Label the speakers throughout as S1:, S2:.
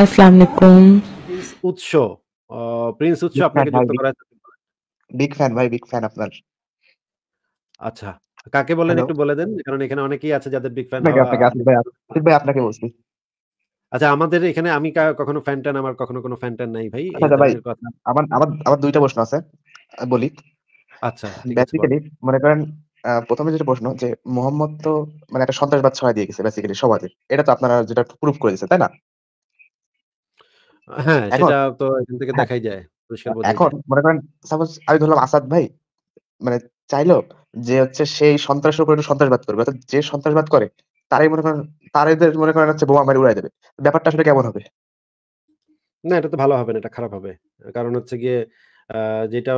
S1: আসসালামু আলাইকুম
S2: উৎস প্রিন্স উৎস আপনাকে যুক্ত করা বিগ ফ্যান ভাই বিগ ফ্যান আপনার আচ্ছা কাকে বলেন একটু বলে দেন কারণ এখানে অনেকেই আছে যাদের বিগ ফ্যান
S3: ভাই আপনাকে বলছি
S2: আচ্ছা আমাদের এখানে আমি কখনো ফ্যান টান আমার কখনো কোনো ফ্যান টান নাই ভাই আচ্ছা,
S3: আমার আমার আমার দুইটা প্রশ্ন আছে বলি আচ্ছা বেসিক্যালি মনে করেন প্রথমে যেটা প্রশ্ন যে মোহাম্মদ তো মানে একটা সন্ত্রাসবাদ ছড়া দিয়ে গেছে বেসিক্যালি সমাজে এটা তো আপনারা যেটা প্রুফ করে দিয়েছে তাই না হ্যাঁ, হ্যাঁ, হ্যাঁ, মানে চাইলো যে হচ্ছে সেই সন্ত্রাসের সন্ত্রাসবাদ করবে অর্থাৎ যে সন্ত্রাসবাদ করে তারাই মনে করেন মনে করেন হচ্ছে বোমা মারি উড়াই দেবে ব্যাপারটা আসলে কেমন হবে
S2: না এটা তো ভালো হবে না এটা খারাপ হবে কারণ হচ্ছে গিয়ে আহ, যেটা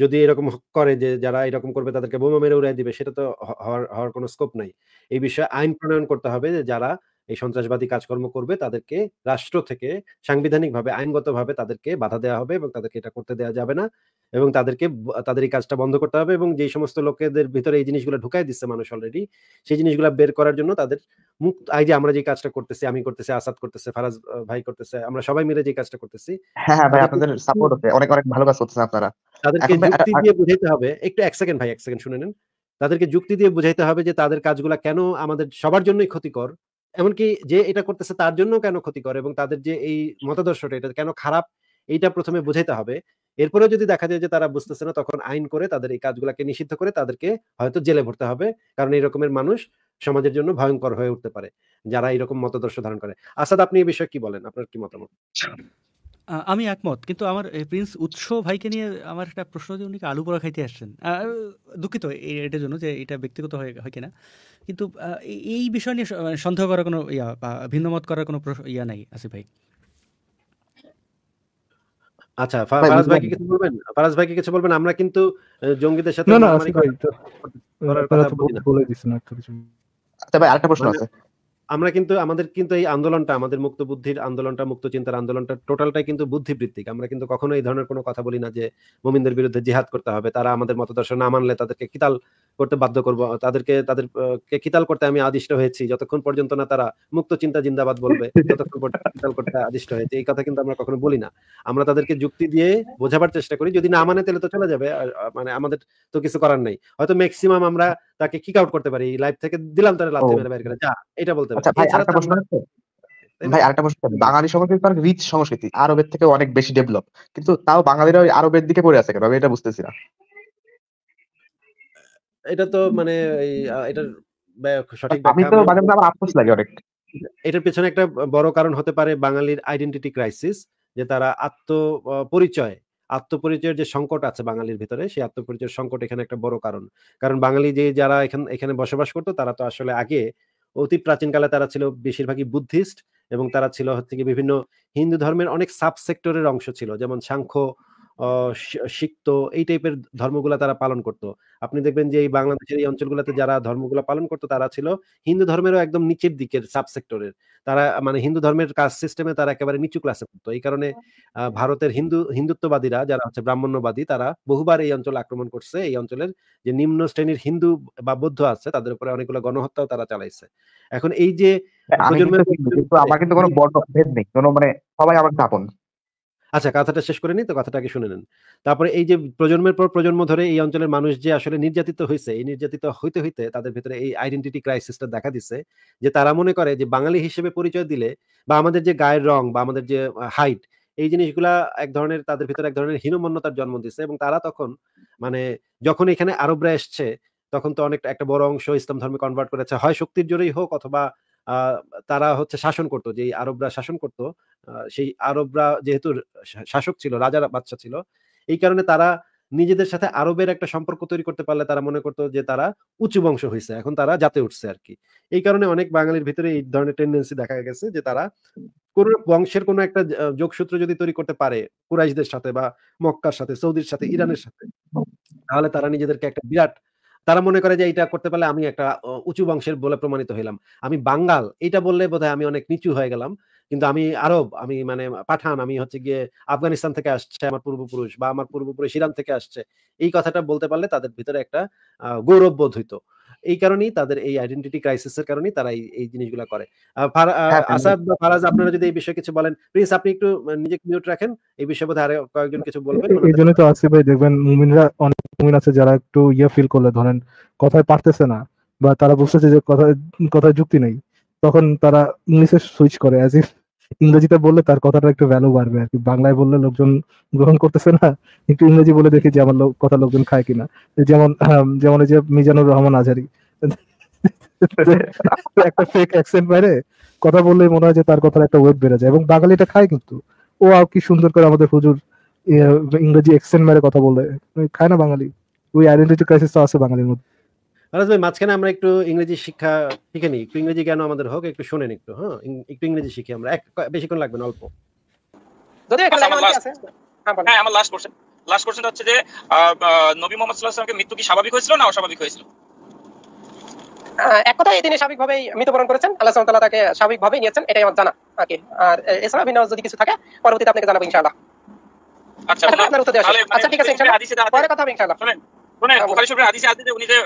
S2: যদি এরকম করে যে যারা এরকম করবে তাদেরকে বোমা মেরে উড়িয়ে দিবে সেটা তো হ- হওয়ার হওয়ার কোনো স্কোপ নাই এই বিষয়ে আইন প্রণয়ন করতে হবে যে যারা এই সন্ত্রাসবাদী কাজকর্ম করবে তাদেরকে রাষ্ট্র থেকে সাংবিধানিকভাবে আইনগতভাবে তাদেরকে বাধা দেওয়া হবে এবং তাদেরকে এটা করতে দেওয়া যাবে না এবং তাদেরকে তাদের এই কাজটা বন্ধ করতে হবে এবং যে সমস্ত লোকেদের ভিতরে এই জিনিসগুলো ঢুকাই দিচ্ছে মানুষ অলরেডি সেই জিনিসগুলো বের করার জন্য তাদের মুক্ত এই যে আমরা যে কাজটা করতেছি আমি করতেছি আসাদ করতেছে ফারাজ ভাই করতেছে আমরা সবাই মিলে যে কাজটা করতেছি হ্যাঁ হ্যাঁ ভাই আপনাদের সাপোর্ট হচ্ছে অনেক
S3: অনেক ভালো কাজ করতেছেন আপনারা
S2: তাদেরকে যুক্তি দিয়ে বুঝাইতে হবে একটু এক সেকেন্ড ভাই এক সেকেন্ড শুনে নেন তাদেরকে যুক্তি দিয়ে বুঝাইতে হবে যে তাদের কাজগুলো কেন আমাদের সবার জন্যই ক্ষতিকর এমনকি যে এটা করতেছে তার জন্য কেন ক্ষতিকর এবং তাদের যে এই মতাদর্শটা এটা কেন খারাপ এইটা প্রথমে বুঝাইতে হবে এরপরে যদি দেখা যায় যে তারা বুঝতেছে না তখন আইন করে তাদের এই কাজগুলাকে নিষিদ্ধ করে তাদেরকে হয়তো জেলে ভরতে হবে কারণ এরকমের মানুষ সমাজের জন্য ভয়ঙ্কর হয়ে উঠতে পারে যারা এরকম মতাদর্শ ধারণ করে আসাদ আপনি এই বিষয়ে কি বলেন আপনার কি মতামত আচ্ছা।
S1: আমি একমত কিন্তু আমার প্রিন্স উৎস ভাইকে নিয়ে আমার একটা প্রশ্ন যে উনি আলু পোড়া খাইতে আসছেন দুঃখিত এটার জন্য যে এটা ব্যক্তিগত হয় হয় কিনা কিন্তু এই বিষয় নিয়ে সন্দেহ করার কোনো ইয়া বা ভিন্নমত করার কোনো ইয়া নাই আসিফ ভাই আচ্ছা ফারাজ ভাইকে কিছু
S2: বলবেন ফারাজ ভাইকে কিছু বলবেন আমরা কিন্তু জঙ্গিদের সাথে না না আসিফ ভাই
S1: বলে দিছেন একটা
S3: কিছু
S2: আচ্ছা ভাই আরেকটা প্রশ্ন মানে আছে আমরা কিন্তু আমাদের কিন্তু এই আন্দোলনটা আমাদের মুক্ত বুদ্ধির আন্দোলনটা মুক্ত চিন্তার আন্দোলনটা টোটালটাই কিন্তু বুদ্ধিবৃত্তিক আমরা কিন্তু কখনো এই ধরনের কোনো কথা বলি না যে মোমিনদের বিরুদ্ধে জিহাদ করতে হবে তারা আমাদের মতদর্শ না মানলে তাদেরকে কিতাল করতে বাধ্য করব তাদেরকে তাদেরকে কিতাল করতে আমি আদিষ্ট হয়েছি যতক্ষণ পর্যন্ত না তারা মুক্ত চিন্তা জিন্দাবাদ বলবে ততক্ষণ পর্যন্ত কিতাল করতে আদিষ্ট হয়েছে এই কথা কিন্তু আমরা কখনো বলি না আমরা তাদেরকে যুক্তি দিয়ে বোঝাবার চেষ্টা করি যদি না মানে তাহলে তো চলে যাবে মানে আমাদের তো কিছু করার নেই হয়তো ম্যাক্সিমাম আমরা তাকে কিক আউট করতে পারি লাইফ থেকে দিলাম তারা লাভ মেরে করে যা এটা বলতে পারি আচ্ছা,
S3: ভাই আরেকটা প্রশ্ন বাঙালি সংস্কৃতি অনেক রিচ সংস্কৃতি আরবের থেকে অনেক বেশি ডেভেলপ কিন্তু তাও বাঙালিরা আরবের দিকে পড়ে আছে কেন আমি এটা বুঝতেছি না
S2: এটা তো মানে এটার সঠিক আমি তো
S3: আমার আফসোস লাগে অনেক
S2: এটার পেছনে একটা বড় কারণ হতে পারে বাঙালির আইডেন্টিটি ক্রাইসিস যে তারা আত্মপরিচয় আত্মপরিচয়ের যে সংকট আছে বাঙালির ভিতরে সেই আত্মপরিচয়ের সংকট এখানে একটা বড় কারণ কারণ বাঙালি যে যারা এখানে এখানে বসবাস করতো তারা তো আসলে আগে অতি প্রাচীনকালে তারা ছিল বেশিরভাগই বুদ্ধিস্ট এবং তারা ছিল হচ্ছে কি বিভিন্ন হিন্দু ধর্মের অনেক সাবসেক্টরের অংশ ছিল যেমন সাংখ্য শিখতো এই টাইপের ধর্মগুলা তারা পালন করত আপনি দেখবেন যে এই বাংলাদেশের এই অঞ্চলগুলোতে যারা ধর্মগুলা পালন করত তারা ছিল হিন্দু ধর্মেরও একদম নিচের দিকের সাবসেক্টরের তারা মানে হিন্দু ধর্মের কাজ সিস্টেমে তারা একেবারে নিচু ক্লাসে পড়তো এই কারণে আচ্ছা। ভারতের হিন্দু হিন্দুত্ববাদীরা যারা হচ্ছে ব্রাহ্মণ্যবাদী তারা বহুবার এই অঞ্চল আক্রমণ করছে এই অঞ্চলের যে নিম্ন শ্রেণীর হিন্দু বা বৌদ্ধ আছে তাদের উপরে অনেকগুলো গণহত্যাও তারা চালাইছে এখন এই যে হ্যাঁ, আমার কিন্তু কোনো হ্যাঁ। বড় ভেদ নেই কোনো মানে সবাই আমার আপন আচ্ছা কথাটা শেষ করে নিই তো কথাটা আগে শুনে নেন তারপরে এই যে প্রজন্মের পর প্রজন্ম ধরে এই অঞ্চলের মানুষ যে আসলে নির্যাতিত হয়েছে এই নির্যাতিত হইতে হইতে তাদের ভিতরে এই আইডেন্টিটি ক্রাইসিসটা দেখা দিচ্ছে যে তারা মনে করে যে বাঙালি হিসেবে পরিচয় দিলে বা আমাদের যে গায়ের রং বা আমাদের যে হাইট এই জিনিসগুলা এক ধরনের তাদের ভিতরে এক ধরনের হীনমন্যতার জন্ম দিচ্ছে এবং তারা তখন মানে যখন এখানে আরবরা এসছে তখন তো অনেক একটা বড় অংশ ইসলাম ধর্মে কনভার্ট করেছে হয় শক্তির জোরেই হোক অথবা তারা হচ্ছে শাসন করত যে আরবরা শাসন করত সেই আরবরা যেহেতু শাসক ছিল রাজার বাচ্চা ছিল এই কারণে তারা নিজেদের সাথে আরবের একটা সম্পর্ক তৈরি করতে পারলে তারা মনে করতো যে তারা উঁচু বংশ হয়েছে এখন তারা যাতে উঠছে আর কি এই কারণে অনেক বাঙালির ভিতরে এই ধরনের টেন্ডেন্সি দেখা গেছে যে তারা কোন বংশের কোনো একটা যোগসূত্র যদি তৈরি করতে পারে কুরাইশদের সাথে বা মক্কার সাথে সৌদির সাথে ইরানের সাথে তাহলে তারা নিজেদেরকে একটা বিরাট তারা মনে করে যে এটা করতে পারলে আমি একটা উঁচু বংশের বলে প্রমাণিত হইলাম আমি বাঙ্গাল এটা বললে বোধহয় আমি অনেক নিচু হয়ে গেলাম কিন্তু আমি আরব আমি মানে পাঠান আমি হচ্ছে গিয়ে আফগানিস্তান থেকে আসছে আমার পূর্বপুরুষ বা আমার পূর্বপুরুষ ইরান থেকে আসছে এই কথাটা বলতে পারলে তাদের ভিতরে একটা গৌরব বোধ হইতো এই কারণেই তাদের এই আইডেন্টিটি এর কারণেই তারা এই জিনিসগুলো করে আসাদ বা ফারাজ আপনারা যদি এই বিষয়ে কিছু বলেন প্লিজ আপনি একটু নিজে মিউট রাখেন এই বিষয়ে বোধ আরো কয়েকজন কিছু বলবেন এই জন্য
S4: তো আসি ভাই দেখবেন মুমিনরা অনেক মুমিন আছে যারা একটু ইয়ে ফিল করলে ধরেন কথায় পারতেছে না বা তারা বুঝতেছে যে কথা কথা যুক্তি নেই তখন তারা ইংলিশে সুইচ করে অ্যাজ ইফ ইংরেজিতে বললে তার কথাটা একটু ভ্যালু বাড়বে আর কি বাংলায় বললে লোকজন গ্রহণ করতেছে না একটু ইংরেজি বলে দেখি যে আমার কথা লোকজন খায় কিনা যেমন যেমন এই যে মিজানুর রহমান আজারি একটা ফেক অ্যাকসেন্ট বাইরে কথা বললে মনে হয় যে তার কথার একটা ওয়েব বেড়ে যায় এবং বাঙালিটা খায় কিন্তু ও আর কি সুন্দর করে আমাদের হুজুর ইয়ে, ইংরেজি অ্যাকসেন্ট মেরে কথা বলে খায় না বাঙালি ওই আইডেন্টিটি ক্রাইসিস তো আছে বাঙালির মধ্যে
S2: ফারাজ ভাই মাঝখানে আমরা একটু ইংরেজি শিক্ষা শিখে নিই একটু ইংরেজি জ্ঞান আমাদের হোক একটু শুনেন একটু হ্যাঁ একটু ইংরেজি শিখি আমরা এক বেশিক্ষণ লাগবে না অল্প
S5: আচ্ছা, হ্যাঁ, হ্যাঁ আমার লাস্ট কোশ্চেন লাস্ট হচ্ছে যে নবী মোহাম্মদ সাল্লাল্লাহু মৃত্যু কি স্বাভাবিক হয়েছিল না অস্বাভাবিক হয়েছিল
S6: এক কথায় স্বাভাবিকভাবেই মৃত্যুবরণ করেছেন আল্লাহ তাকে স্বাভাবিকভাবেই নিয়েছেন এটাই আমার জানা আর এছাড়া ভিন্ন যদি কিছু থাকে পরবর্তীতে আপনাকে জানাবো ইনশাআল্লাহ আচ্ছা আপনার উত্তর দেওয়া আচ্ছা মানে ঠিক আছে ইনশাআল্লাহ পরে কথা হবে ইনশাআল্লাহ
S5: বুখারী শরীফের হাদিসে আছে যে উনি যে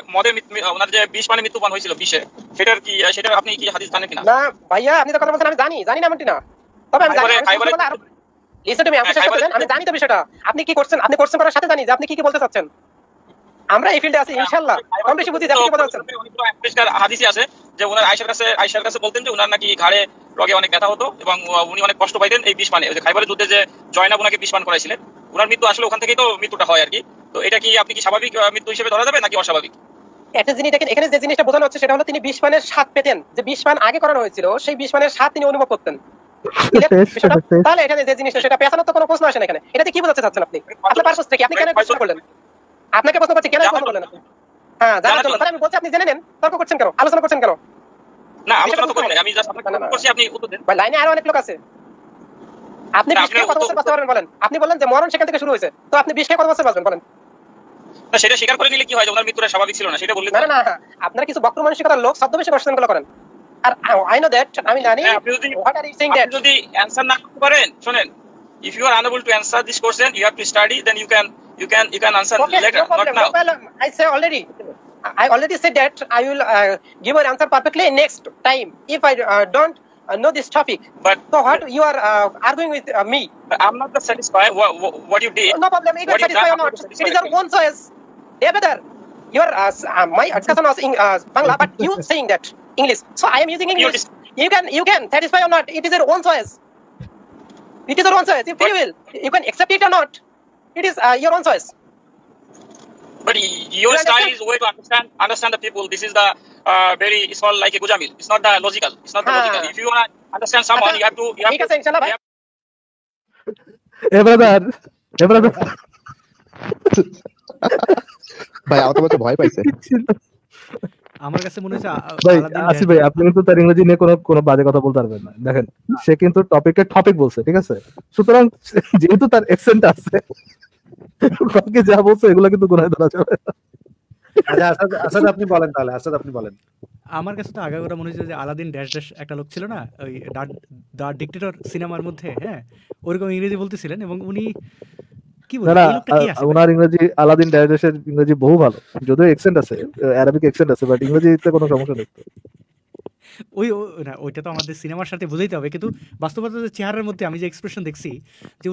S5: ওনার যে বিষ মানে হয়েছিল বিষে সেটার কি সেটা আপনি কি হাদিস জানেন কিনা না
S6: ভাইয়া আপনি তো কথা বলছেন আমি জানি জানি না না তবে আমি জানি লিসেন টু মি আমি আমি জানি তো বিষয়টা আপনি কি করছেন আপনি করার সাথে জানি যে আপনি কি কি বলতে চাচ্ছেন আমরা এই ফিল্ডে আছি ইনশাআল্লাহ কম বেশি বুঝি কথা বলছেন
S5: পরিষ্কার হাদিসে আছে যে ওনার আয়েশার কাছে আয়েশার কাছে বলতেন যে ওনার নাকি ঘাড়ে অনেক ব্যথা হতো এবং উনি অনেক কষ্ট পাইতেন এই বিষ পানে খাইবারের যুদ্ধে যে জয়নাব ওনাকে বিষ পান করাইছিলেন ওনার মৃত্যু আসলে ওখান থেকেই তো মৃত্যুটা হয় আর কি তো এটা কি আপনি কি স্বাভাবিক মৃত্যু হিসেবে ধরা যাবে নাকি অস্বাভাবিক
S6: একটা জিনিস এখানে যে জিনিসটা বোঝানো হচ্ছে সেটা হলো তিনি বিশ মানের স্বাদ পেতেন যে বিশ মান আগে করানো হয়েছিল সেই বিশ মানের স্বাদ তিনি অনুভব করতেন তাহলে এখানে যে জিনিসটা সেটা পেছানোর তো কোনো প্রশ্ন আসে না এখানে এটাতে কি বোঝাতে চাচ্ছেন আপনি আপনার পার্শ্ব থেকে আপনি কেন প্রশ্ন করলেন আপনাকে প্রশ্ন করছি কেন প্রশ্ন করলেন হ্যাঁ জানার জন্য তাহলে আমি বলছি আপনি জেনে নেন তর্ক করছেন কেন আলোচনা করছেন কেন
S5: না আলোচনা তো করি আমি জাস্ট আপনাকে করছি আপনি উত্তর
S6: দেন লাইনে আরো অনেক লোক আছে আপনি বিশ কে কত বছর বাঁচতে পারবেন বলেন আপনি বলেন যে মরণ সেখান থেকে শুরু হয়েছে তো আপনি বিশ কে কত বছর বাঁচবেন বলেন
S5: সেটা স্বীকার করে নিলে কি হয় যে ওনার মৃত্যুটা স্বাভাবিক ছিল না সেটা বললে না না
S6: আপনারা কিছু বক্র মানসিকতার লোক ছদ্মবেশে প্রশ্নগুলো করেন আর আই নো দ্যাট আমি জানি আপনি যদি
S5: যদি অ্যানসার না করতে পারেন শুনেন if you are unable to answer this question you have to study then you can you can you can answer okay, later no problem, not now no problem.
S6: i say already i already said that i will uh, give an answer perfectly next time if i uh, don't uh, know this topic but so what you are uh, arguing with uh, me i'm not satisfied what, what, what you did no problem you what satisfy or not it is your own choice Hey brother, your uh, uh, my discussion was in uh, Bangla, but you saying that English. So I am using English. You can you can satisfy or not. It is your own choice. It is your own choice. If you will, you can accept it or not. It is uh, your own choice.
S5: But your you style is way to understand understand the people. This is the uh, very small like a Gujamil. It's not the logical. It's not the ah. logical. If you wanna understand someone, you have to. You have to. You have
S3: Hey brother, hey brother.
S1: ভাই আমার তো ভয় পাইছে আমার কাছে মনে হচ্ছে ভাই আসি ভাই
S4: আপনি কিন্তু তার ইংরেজি নিয়ে কোনো কোনো বাজে কথা বলতে পারবেন না দেখেন সে কিন্তু টপিকের টপিক বলছে ঠিক আছে সুতরাং যেহেতু তার অ্যাকসেন্ট আছে বাকি যা
S2: বলছে এগুলো কিন্তু গুনায় ধরা যাবে আচ্ছা, আসাদ আপনি বলেন তাহলে আসাদ আপনি বলেন
S1: আমার কাছে তো আগাগোড়া মনে হচ্ছে যে আলাদিন ড্যাশ ড্যাশ একটা লোক ছিল না ওই দা ডিকটেটর সিনেমার মধ্যে হ্যাঁ ওরকম ইংরেজি বলতেছিলেন এবং উনি আমি
S4: যে এক্সপ্রেশন দেখছি যে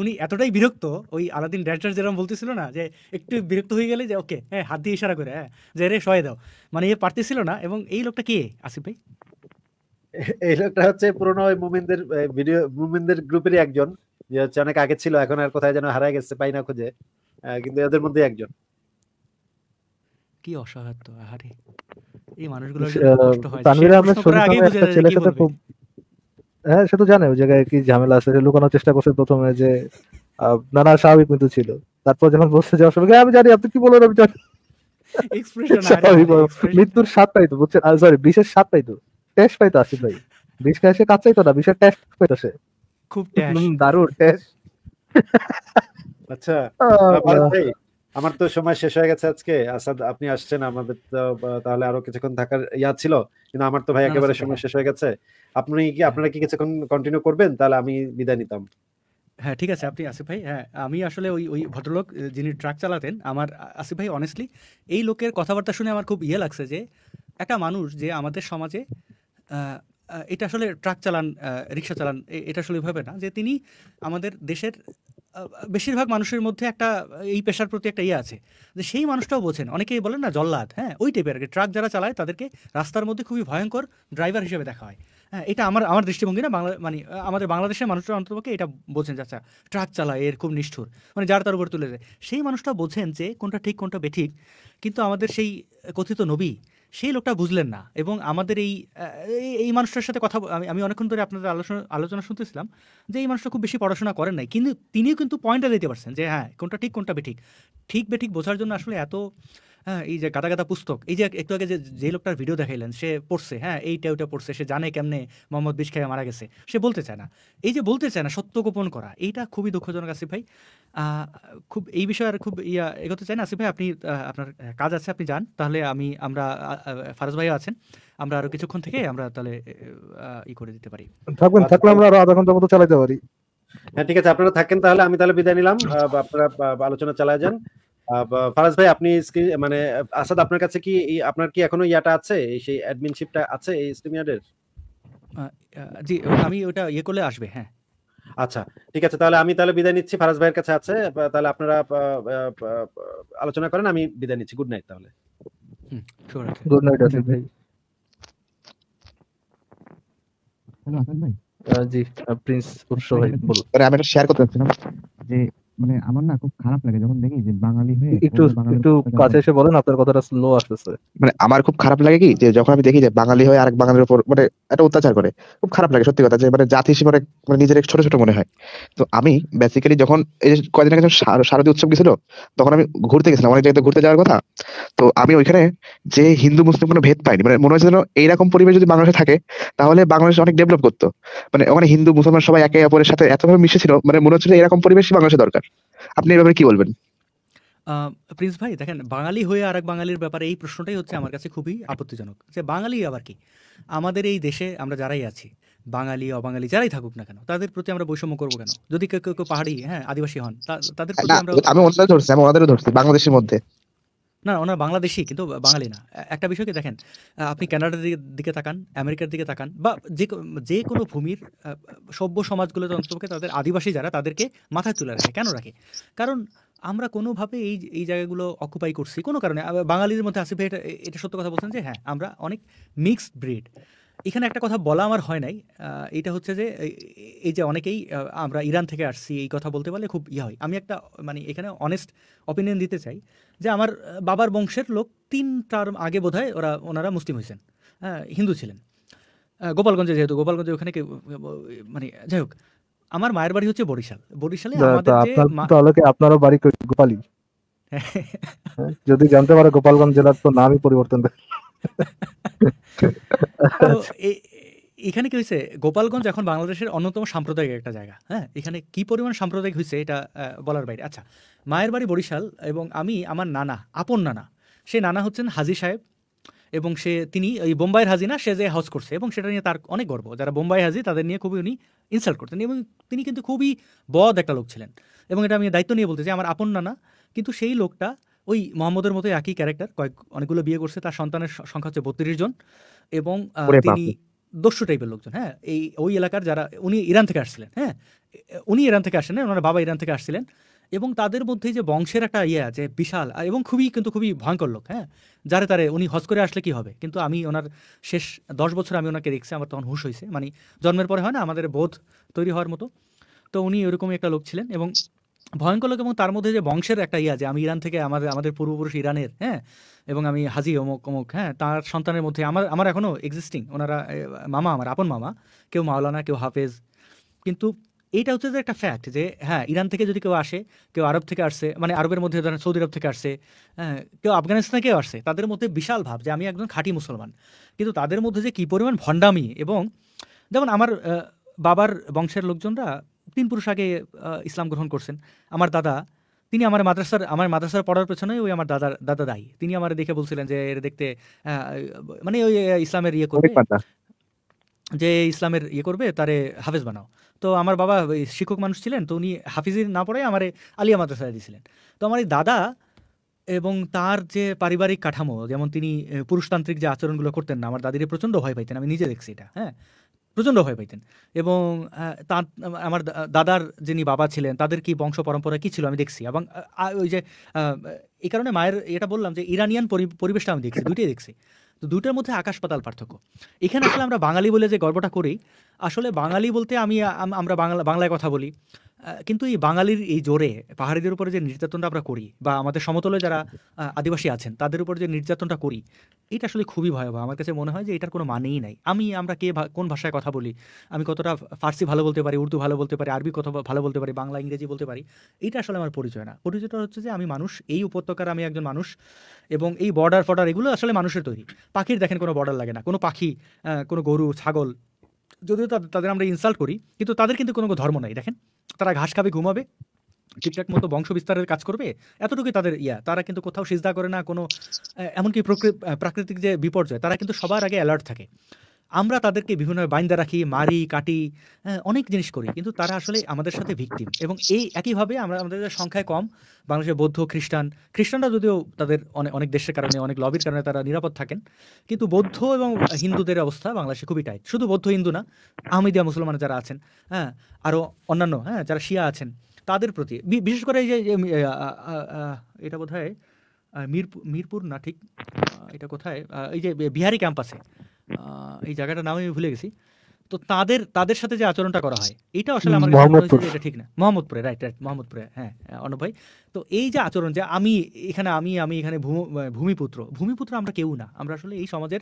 S1: উনি এতটাই বিরক্ত ওই আলাদিন ডাইরেক্টর যেরকম বলতেছিল না যে একটু বিরক্ত হয়ে গেলে যে ওকে হ্যাঁ হাত দিয়ে ইশারা করে হ্যাঁ যে রে সয়ে দাও মানে এ পারতেছিল না এবং এই লোকটা কে আসিফ ভাই
S2: এই লোকটা হচ্ছে পুরোনো ওই মুমিনদের ভিডিও মুমিনদের গ্রুপেরই একজন যে হচ্ছে অনেক আগে ছিল এখন আর কোথায় যেন হারাই গেছে পাই না খুঁজে কিন্তু এদের মধ্যে
S1: একজন কি আহারে এই ছেলের
S4: সাথে খুব হ্যাঁ সে তো জানে ওই জায়গায় কি ঝামেলা আছে লুকানোর চেষ্টা করছে প্রথমে যে নানা স্বাভাবিক কিন্তু ছিল তারপর যখন বসতে যাওয়ার সময় আমি জানি আপনি কি বলেন আমি জানি মৃত্যুর স্বাদ পাইতো বুঝছেন সরি বিশেষ স্বাদ পাইতো টেস্ট পাইতো আসিফ ভাই বিষ খাইছে কাজ চাইতো না বিশেষ টেস্ট পাইতো সে খুব দারুণ
S2: আচ্ছা আমার তো সময় শেষ হয়ে গেছে আজকে আসাদ আপনি আসছেন আমাদের তাহলে আরো কিছুক্ষণ থাকার ছিল কিন্তু আমার তো ভাই একেবারে সময় শেষ হয়ে গেছে আপনি কি আপনারা কি কিছুক্ষণ কন্টিনিউ করবেন তাহলে আমি বিদায়
S1: নিতাম হ্যাঁ ঠিক আছে আপনি আসিফ ভাই হ্যাঁ আমি আসলে ওই ওই ভদ্রলোক যিনি ট্রাক চালাতেন আমার আসিফ ভাই অনেস্টলি এই লোকের কথাবার্তা শুনে আমার খুব ইয়ে লাগছে যে একটা মানুষ যে আমাদের সমাজে এটা আসলে ট্রাক চালান রিক্সা চালান এটা আসলে ভাবে না যে তিনি আমাদের দেশের বেশিরভাগ মানুষের মধ্যে একটা এই পেশার প্রতি একটা ইয়ে আছে যে সেই মানুষটাও বোঝেন অনেকেই বলেন না জল্লাদ হ্যাঁ ওই টাইপের আর কি ট্রাক যারা চালায় তাদেরকে রাস্তার মধ্যে খুবই ভয়ঙ্কর ড্রাইভার হিসেবে দেখা হয় হ্যাঁ এটা আমার আমার দৃষ্টিভঙ্গি না বাংলা মানে আমাদের বাংলাদেশের মানুষরা অন্তপক্ষে এটা বোঝেন আচ্ছা ট্রাক চালায় এর খুব নিষ্ঠুর মানে যার তার উপর তুলে যায় সেই মানুষটা বোঝেন যে কোনটা ঠিক কোনটা বেঠিক কিন্তু আমাদের সেই কথিত নবী সেই লোকটা বুঝলেন না এবং আমাদের এই এই মানুষটার সাথে কথা আমি আমি অনেকক্ষণ ধরে আপনাদের আলোচনা আলোচনা শুনতেছিলাম যে এই মানুষটা খুব বেশি পড়াশোনা করেন নাই কিন্তু তিনিও কিন্তু পয়েন্টটা দিতে পারছেন যে হ্যাঁ কোনটা ঠিক কোনটা বেঠিক ঠিক বেঠিক বোঝার জন্য আসলে এত হ্যাঁ এই যে গাদা গাদা পুস্তক এই যে একটু আগে যে যে লোকটার ভিডিও দেখাইলেন সে পড়ছে হ্যাঁ এইটা ওইটা পড়ছে সে জানে কেমনে মোহাম্মদ বিশ খাইয়া মারা গেছে সে বলতে চায় না এই যে বলতে চায় না সত্য গোপন করা এইটা খুবই দুঃখজনক আসিফ ভাই খুব এই বিষয়ে আর খুব ইয়া এগোতে চাই না আসিফ ভাই আপনি আপনার কাজ আছে আপনি যান তাহলে আমি আমরা ফারাজ ভাইও আছেন আমরা আরো কিছুক্ষণ থেকে আমরা তাহলে ই করে দিতে পারি থাকবেন থাকলে
S4: আমরা আরো আধা ঘন্টার মতো চালাতে পারি
S2: হ্যাঁ ঠিক আছে আপনারা থাকেন তাহলে আমি তাহলে বিদায় নিলাম আপনারা আলোচনা চালায় যান ফারাজ ভাই আপনি মানে আসাদ আপনার কাছে কি আপনার কি এখনো ইয়াটা আছে এই সেই অ্যাডমিনশিপটা আছে এই স্টিমিয়ারের
S1: জি আমি ওটা ইয়ে করলে আসবে হ্যাঁ
S2: আচ্ছা ঠিক আছে তাহলে আমি তাহলে বিদায় নিচ্ছি ফারাজ ভাইয়ের কাছে আছে তাহলে আপনারা আলোচনা করেন আমি বিদায় নিচ্ছি গুড নাইট তাহলে
S4: গুড নাইট আসিফ ভাই
S3: জি প্রিন্স উৎসব ভাই বলুন আমি এটা শেয়ার করতে চাচ্ছিলাম জি মানে আমার না খুব খারাপ লাগে যখন দেখি যে বাঙালি হয়ে একটু একটু কাছে
S4: এসে বলেন আপনার কথাটা স্লো আসতেছে
S3: মানে আমার খুব খারাপ লাগে কি যে যখন আমি দেখি যে বাঙালি হয়ে আরেক বাঙালির উপর মানে একটা অত্যাচার করে খুব খারাপ লাগে সত্যি কথা যে মানে জাতি হিসেবে মানে নিজের ছোট ছোট মনে হয় তো আমি বেসিক্যালি যখন এই যে কয়েকদিন আগে শারদীয় উৎসব গেছিল তখন আমি ঘুরতে গেছিলাম অনেক জায়গাতে ঘুরতে যাওয়ার কথা তো আমি ওইখানে যে হিন্দু মুসলিম কোনো ভেদ পাইনি মানে মনে হচ্ছে যেন এইরকম পরিবেশ যদি বাংলাদেশে থাকে তাহলে বাংলাদেশ অনেক ডেভেলপ করতো মানে ওখানে হিন্দু মুসলমান সবাই একে অপরের সাথে এতভাবে মিশেছিল মানে মনে হচ্ছিল এরকম পরিবেশই বাংলাদেশে দরকার আপনি এর ব্যাপারে কি বলবেন
S1: প্রিন্স ভাই দেখেন বাঙালি হয়ে আর এক বাঙালির ব্যাপারে এই প্রশ্নটাই হচ্ছে আমার কাছে খুবই আপত্তিজনক যে বাঙালি আবার কি আমাদের এই দেশে আমরা যারাই আছি বাঙালি অবাঙালি যারাই থাকুক না কেন তাদের প্রতি আমরা বৈষম্য করবো কেন যদি কেউ কেউ পাহাড়ি হ্যাঁ আদিবাসী হন তাদের প্রতি আমরা আমি
S3: অন্যরা ধরছি আমি ওনাদেরও ধরছি বাংলাদেশের মধ্যে
S1: না ওনারা বাংলাদেশি কিন্তু বাঙালি না একটা বিষয়কে দেখেন আপনি কানাডার দিকে তাকান আমেরিকার দিকে তাকান বা যে যে কোনো ভূমির সভ্য সমাজগুলোতে অন্তপক্ষে তাদের আদিবাসী যারা তাদেরকে মাথায় তুলে রাখে কেন রাখে কারণ আমরা কোনোভাবে এই এই জায়গাগুলো অকুপাই করছি কোনো কারণে বাঙালির মধ্যে আসিফ এটা এটা সত্য কথা বলছেন যে হ্যাঁ আমরা অনেক মিক্সড ব্রিড এখানে একটা কথা বলা আমার হয় নাই এটা হচ্ছে যে এই যে অনেকেই আমরা ইরান থেকে আসছি এই কথা বলতে পারলে খুব ইয়ে হয় আমি একটা মানে এখানে অনেস্ট অপিনিয়ন দিতে চাই যে আমার বাবার বংশের লোক তিন টার্ম আগে বোধ ওরা ওনারা মুসলিম হয়েছেন হ্যাঁ হিন্দু ছিলেন গোপালগঞ্জে যেহেতু গোপালগঞ্জে ওখানে মানে যাই হোক আমার মায়ের বাড়ি হচ্ছে বরিশাল বরিশালে আমাদের
S4: আপনারও বাড়ি গোপালী
S1: হ্যাঁ,
S4: যদি জানতে পারো গোপালগঞ্জ জেলার তো নামই পরিবর্তন
S1: এখানে কি হয়েছে গোপালগঞ্জ এখন বাংলাদেশের অন্যতম সাম্প্রদায়িক একটা জায়গা হ্যাঁ এখানে কি পরিমাণ সাম্প্রদায়িক হয়েছে এটা বলার বাইরে আচ্ছা মায়ের বাড়ি বরিশাল এবং আমি আমার নানা আপন নানা সে নানা হচ্ছেন হাজি সাহেব এবং সে তিনি ওই বোম্বাইয়ের হাজি না সে যে হজ করছে এবং সেটা নিয়ে তার অনেক গর্ব যারা বোম্বাই হাজি তাদের নিয়ে খুবই উনি ইনসাল্ট করতেন এবং তিনি কিন্তু খুবই বদ একটা লোক ছিলেন এবং এটা আমি দায়িত্ব নিয়ে বলতে চাই আমার আপন নানা কিন্তু সেই লোকটা ওই মোহাম্মদের মতো একই ক্যারেক্টার কয়েক অনেকগুলো বিয়ে করছে তার সন্তানের সংখ্যা হচ্ছে বত্রিশ জন এবং তিনি দস্যু টাইপের লোকজন হ্যাঁ এই ওই এলাকার যারা উনি ইরান থেকে আসছিলেন হ্যাঁ উনি ইরান থেকে আসেন হ্যাঁ? ওনার বাবা ইরান থেকে আসছিলেন এবং তাদের মধ্যে যে বংশের একটা ইয়ে আছে বিশাল এবং খুবই কিন্তু খুবই ভয়ঙ্কর লোক হ্যাঁ যারে তারে উনি হজ করে আসলে কি হবে কিন্তু আমি ওনার শেষ দশ বছর আমি ওনাকে দেখছি আমার তখন হুশ হয়েছে মানে জন্মের পরে হয় না আমাদের বোধ তৈরি হওয়ার মতো তো উনি এরকমই একটা লোক ছিলেন এবং ভয়ঙ্কর লোক এবং তার মধ্যে যে বংশের একটা ইয়ে আছে আমি ইরান থেকে আমাদের আমাদের পূর্বপুরুষ ইরানের হ্যাঁ এবং আমি হাজি অমুক অমুক হ্যাঁ তার সন্তানের মধ্যে আমার আমার এখনও এক্সিস্টিং ওনারা মামা আমার আপন মামা কেউ মাওলানা কেউ হাফেজ কিন্তু এইটা হচ্ছে যে একটা ফ্যাক্ট যে হ্যাঁ ইরান থেকে যদি কেউ আসে কেউ আরব থেকে আসছে মানে আরবের মধ্যে ধরেন সৌদি আরব থেকে আসছে হ্যাঁ কেউ আফগানিস্তান থেকেও আসছে তাদের মধ্যে বিশাল ভাব যে আমি একজন খাঁটি মুসলমান কিন্তু তাদের মধ্যে যে কী পরিমাণ ভণ্ডামি এবং যেমন আমার বাবার বংশের লোকজনরা তিন পুরুষ আগে ইসলাম গ্রহণ করছেন আমার দাদা তিনি আমার মাদ্রাসার আমার মাদ্রাসার পড়ার পেছনে ওই আমার দাদার দাদা দায়ী তিনি আমার দেখে বলছিলেন যে এর দেখতে মানে ওই ইসলামের ইয়ে করবে যে ইসলামের ইয়ে করবে তারে হাফেজ বানাও তো আমার বাবা শিক্ষক মানুষ ছিলেন তো উনি হাফিজির না পড়ে আমার আলিয়া মাদ্রাসায় দিয়েছিলেন তো আমার এই দাদা এবং তার যে পারিবারিক কাঠামো যেমন তিনি পুরুষতান্ত্রিক যে আচরণগুলো করতেন না আমার দাদিরে প্রচণ্ড ভয় পাইতেন আমি নিজে দেখছি এটা হ্যাঁ প্রচণ্ড ভয় পাইতেন এবং তার আমার দাদার যিনি বাবা ছিলেন তাদের কি বংশ পরম্পরা কী ছিল আমি দেখছি এবং ওই যে এই কারণে মায়ের এটা বললাম যে ইরানিয়ান পরিবেশটা আমি দেখছি দুইটাই দেখছি তো দুটোর মধ্যে আকাশ পাতাল পার্থক্য এখানে আসলে আমরা বাঙালি বলে যে গর্বটা করি আসলে বাঙালি বলতে আমি আমরা বাংলা বাংলায় কথা বলি কিন্তু এই বাঙালির এই জোরে পাহাড়িদের উপরে যে নির্যাতনটা আমরা করি বা আমাদের সমতলে যারা আদিবাসী আছেন তাদের উপর যে নির্যাতনটা করি এটা আসলে খুবই ভয়াবহ আমার কাছে মনে হয় যে এটার কোনো মানেই নাই আমি আমরা কে কোন ভাষায় কথা বলি আমি কতটা ফার্সি ভালো বলতে পারি উর্দু ভালো বলতে পারি আরবি কথা ভালো বলতে পারি বাংলা ইংরেজি বলতে পারি এটা আসলে আমার পরিচয় না পরিচয়টা হচ্ছে যে আমি মানুষ এই উপত্যকার আমি একজন মানুষ এবং এই বর্ডার ফর্ডার এগুলো আসলে মানুষের তৈরি পাখির দেখেন কোনো বর্ডার লাগে না কোনো পাখি কোনো গরু ছাগল যদিও তাদের আমরা ইনসাল্ট করি কিন্তু তাদের কিন্তু কোনো ধর্ম নাই দেখেন তারা ঘাস খাবে ঘুমাবে ঠিকঠাক মতো বংশ বিস্তারের কাজ করবে এতটুকুই তাদের ইয়া তারা কিন্তু কোথাও সিজদা করে না কোনো এমনকি প্রাকৃতিক যে বিপর্যয় তারা কিন্তু সবার আগে অ্যালার্ট থাকে আমরা তাদেরকে বিভিন্ন বাইন্দা রাখি মারি কাটি হ্যাঁ, অনেক জিনিস করি কিন্তু তারা আসলে আমাদের সাথে ভিক্তিম এবং এই একইভাবে আমরা আমাদের সংখ্যায় কম বাংলাদেশে বৌদ্ধ খ্রিস্টান খ্রিস্টানরা যদিও তাদের অনেক অনেক দেশের কারণে অনেক লবির কারণে তারা নিরাপদ থাকেন কিন্তু বৌদ্ধ এবং হিন্দুদের অবস্থা বাংলাদেশে খুবই টাইট শুধু বৌদ্ধ হিন্দু না আহমেদিয়া মুসলমান যারা আছেন হ্যাঁ আরও অন্যান্য হ্যাঁ যারা শিয়া আছেন তাদের প্রতি বিশেষ করে এই যে এটা বোধ হয় মিরপুর মিরপুর না ঠিক এটা কোথায় এই যে বিহারি ক্যাম্পাসে এই জায়গাটার নাম আমি ভুলে গেছি তো তাদের তাদের সাথে যে আচরণটা করা হয় এটা আসলে আমার এটা ঠিক না মোহাম্মদপুরে রাইট রাইট মোহাম্মদপুরে হ্যাঁ, হ্যাঁ অনুপ ভাই তো এই যে আচরণ যে আমি এখানে আমি আমি এখানে ভূমিপুত্র ভূমিপুত্র আমরা কেউ না আমরা আসলে এই সমাজের